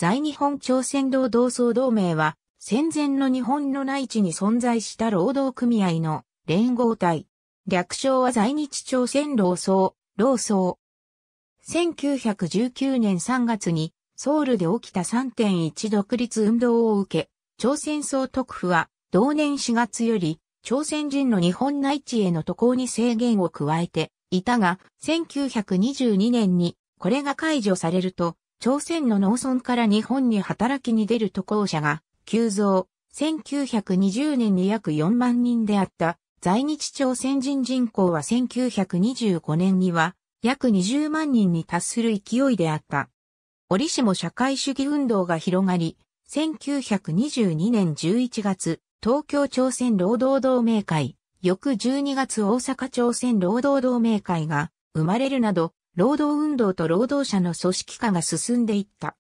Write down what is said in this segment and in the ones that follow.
在日本朝鮮労働総同盟は、戦前の日本の内地に存在した労働組合の連合体。略称は在日朝鮮労総、労総。1919年3月にソウルで起きた3.1独立運動を受け、朝鮮総督府は同年4月より朝鮮人の日本内地への渡航に制限を加えていたが、1922年にこれが解除されると、朝鮮の農村から日本に働きに出る渡航者が急増、1920年に約4万人であった在日朝鮮人人口は1925年には約20万人に達する勢いであった。折しも社会主義運動が広がり、1922年11月、東京朝鮮労働同盟会、翌12月大阪朝鮮労働同盟会が生まれるなど、労働運動と労働者の組織化が進んでいった。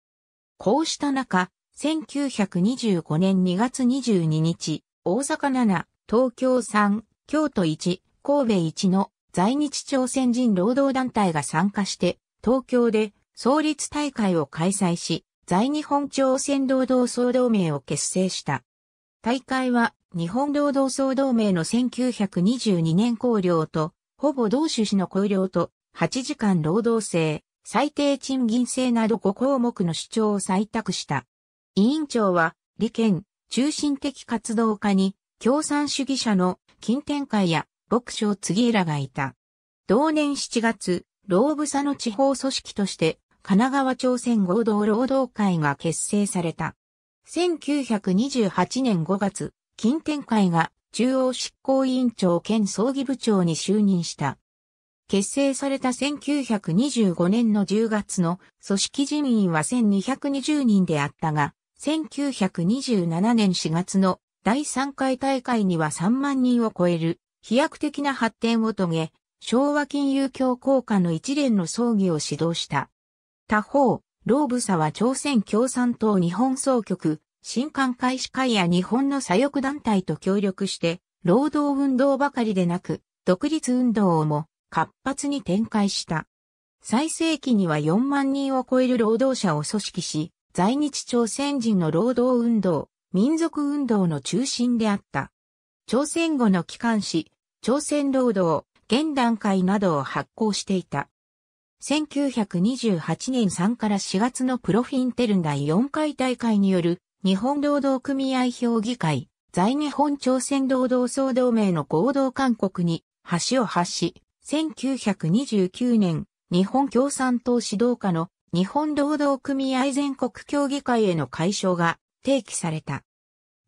こうした中、1925年2月22日、大阪7、東京3、京都1、神戸1の在日朝鮮人労働団体が参加して、東京で創立大会を開催し、在日本朝鮮労働総同盟を結成した。大会は日本労働総同盟の1922年公領と、ほぼ同種子の公領と8時間労働制、最低賃金制など5項目の主張を採択した。委員長は、利権、中心的活動家に、共産主義者の金展会や牧章次らがいた。同年7月、老部佐の地方組織として、神奈川朝鮮合同労働会が結成された。1928年5月、金展会が中央執行委員長兼葬儀部長に就任した。結成された1925年の10月の組織人員は1220人であったが、1927年4月の第3回大会には3万人を超える飛躍的な発展を遂げ、昭和金融協効果の一連の葬儀を指導した。他方、ローブサは朝鮮共産党日本総局、新刊開始会や日本の左翼団体と協力して、労働運動ばかりでなく、独立運動をも活発に展開した。最盛期には4万人を超える労働者を組織し、在日朝鮮人の労働運動、民族運動の中心であった。朝鮮語の機関紙、朝鮮労働、現段階などを発行していた。1928年3から4月のプロフィンテルン第4回大会による日本労働組合評議会、在日本朝鮮労働総同盟の合同勧告に橋を発し、1929年、日本共産党指導下の日本労働組合全国協議会への解消が提起された。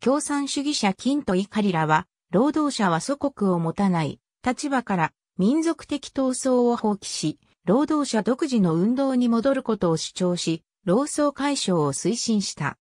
共産主義者金とイカリラは、労働者は祖国を持たない立場から民族的闘争を放棄し、労働者独自の運動に戻ることを主張し、労争解消を推進した。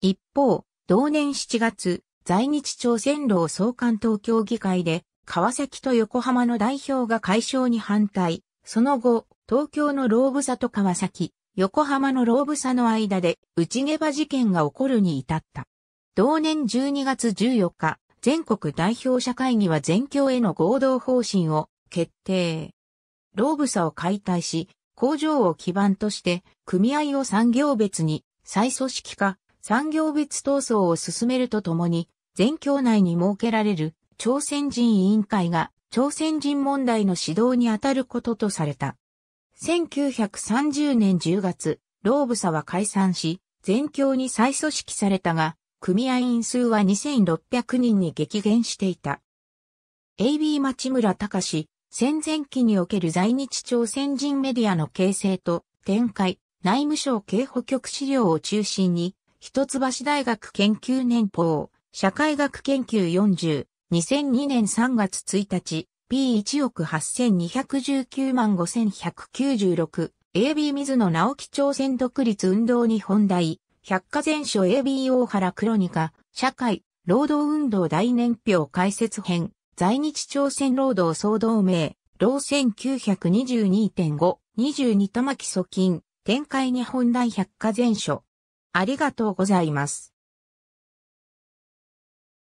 一方、同年7月、在日朝鮮労総監党協議会で、川崎と横浜の代表が解消に反対、その後、東京のローブサと川崎、横浜のローブサの間で内毛場事件が起こるに至った。同年12月14日、全国代表者会議は全教への合同方針を決定。ローブサを解体し、工場を基盤として、組合を産業別に再組織化、産業別闘争を進めるとともに、全教内に設けられる朝鮮人委員会が朝鮮人問題の指導に当たることとされた。1930年10月、ローブサは解散し、全教に再組織されたが、組合員数は2600人に激減していた。AB 町村隆戦前期における在日朝鮮人メディアの形成と展開、内務省警保局資料を中心に、一橋大学研究年報、社会学研究40、2002年3月1日、P1 億8219万5196、AB 水野直樹朝鮮独立運動日本大、百科全書 AB 大原クロニカ、社会、労働運動大年表解説編、在日朝鮮労働総同盟、老1922.5、22玉木訴金、展開日本大百科全書。ありがとうございます。